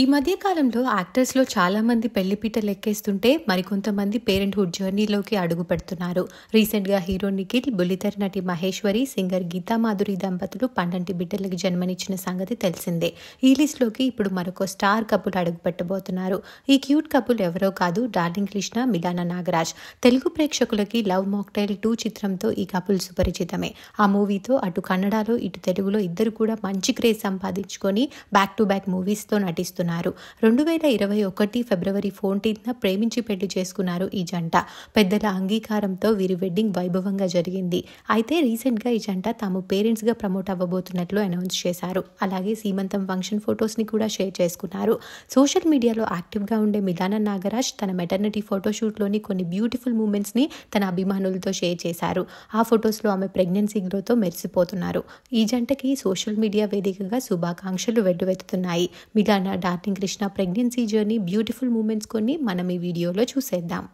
ఈ మధ్యకాలంలో యాక్టర్స్లో చాలామంది పెళ్లిపీట లెక్కేస్తుంటే మరికొంతమంది పేరెంట్హుడ్ జర్నీలోకి అడుగు పెడుతున్నారు రీసెంట్గా హీరో నిఖిల్ బుల్లితెర నటి మహేశ్వరి సింగర్ గీతా మాధురి దంపతులు పండంటి బిడ్డలకు జన్మనిచ్చిన సంగతి తెలిసిందే ఈ లిస్ట్లోకి ఇప్పుడు మరొక స్టార్ కపుల్ అడుగు పెట్టబోతున్నారు ఈ క్యూట్ కపుల్ ఎవరో కాదు డార్లింగ్ కృష్ణ మిలానా నాగరాజ్ తెలుగు ప్రేక్షకులకి లవ్ మాక్టైల్ టూ చిత్రంతో ఈ కపుల్ సుపరిచితమే ఆ మూవీతో అటు కన్నడలో ఇటు తెలుగులో ఇద్దరు కూడా మంచి క్రేజ్ సంపాదించుకొని బ్యాక్ టు బ్యాక్ మూవీస్తో నటిస్తున్నారు చేస్తున్నారు రెండు వేల ఇరవై ఒకటి ఫిబ్రవరి ఫోర్టీన్త్న ప్రేమించి పెళ్లి చేసుకున్నారు ఈ జంట పెద్దల అంగీకారంతో వీరి వెడ్డింగ్ వైభవంగా జరిగింది అయితే రీసెంట్ గా ఈ జంట తాము పేరెంట్స్గా ప్రమోట్ అవ్వబోతున్నట్లు అనౌన్స్ చేశారు అలాగే సీమంతం ఫంక్షన్ ఫొటోస్ ని కూడా షేర్ చేసుకున్నారు సోషల్ మీడియాలో యాక్టివ్ గా ఉండే మిలానా నాగరాజ్ తన మెటర్నిటీ ఫోటోషూట్ లోని కొన్ని బ్యూటిఫుల్ మూమెంట్స్ని తన అభిమానులతో షేర్ చేశారు ఆ ఫొటోస్ లో ఆమె ప్రెగ్నెన్సీ తో మెరిసిపోతున్నారు ఈ జంటకి సోషల్ మీడియా వేదికగా శుభాకాంక్షలు వెడ్డువెత్తుతున్నాయి Milana starting Krishna pregnancy journey beautiful moments కొన్ని మనం ఈ వీడియోలో చూసేద్దాం